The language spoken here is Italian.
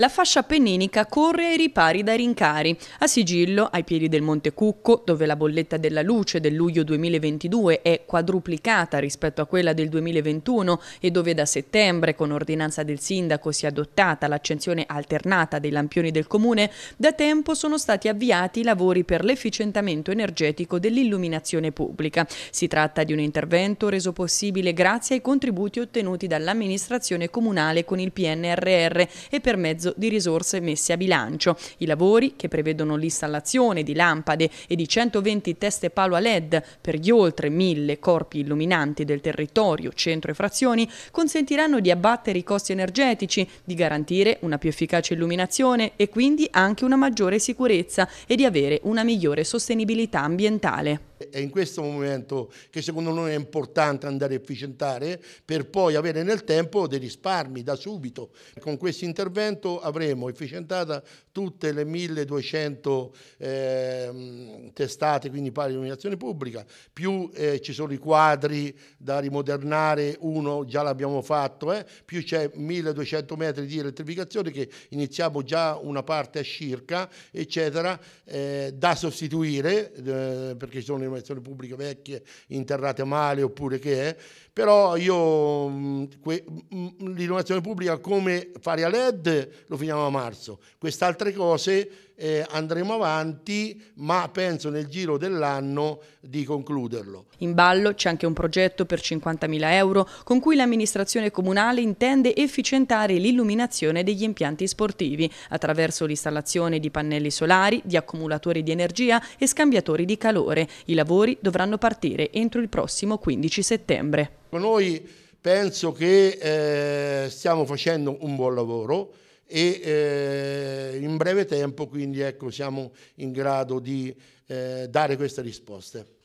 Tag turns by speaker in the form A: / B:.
A: La fascia appenninica corre ai ripari dai rincari. A Sigillo, ai piedi del Monte Cucco, dove la bolletta della luce del luglio 2022 è quadruplicata rispetto a quella del 2021 e dove da settembre, con ordinanza del sindaco, si è adottata l'accensione alternata dei lampioni del comune, da tempo sono stati avviati i lavori per l'efficientamento energetico dell'illuminazione pubblica. Si tratta di un intervento reso possibile grazie ai contributi ottenuti dall'amministrazione comunale con il PNRR e per mezzo di risorse messe a bilancio. I lavori, che prevedono l'installazione di lampade e di 120 teste palo a LED per gli oltre mille corpi illuminanti del territorio, centro e frazioni, consentiranno di abbattere i costi energetici, di garantire una più efficace illuminazione e quindi anche una maggiore sicurezza e di avere una migliore sostenibilità ambientale.
B: È in questo momento che secondo noi è importante andare a efficientare per poi avere nel tempo dei risparmi da subito. Con questo intervento avremo efficientata tutte le 1200 eh, testate, quindi pari illuminazione pubblica, più eh, ci sono i quadri da rimodernare, uno già l'abbiamo fatto, eh, più c'è 1200 metri di elettrificazione che iniziamo già una parte a circa, eccetera, eh, da sostituire eh, perché ci sono amministrazioni pubbliche vecchie, interrate male oppure che è, però io l'innovazione pubblica come fare a LED lo finiamo a marzo, queste altre cose eh, andremo avanti ma penso nel
A: giro dell'anno di concluderlo. In ballo c'è anche un progetto per 50.000 euro con cui l'amministrazione comunale intende efficientare l'illuminazione degli impianti sportivi attraverso l'installazione di pannelli solari, di accumulatori di energia e scambiatori di calore. Il lavori dovranno partire entro il prossimo 15 settembre. Noi
B: penso che eh, stiamo facendo un buon lavoro e eh, in breve tempo quindi ecco, siamo in grado di eh, dare queste risposte.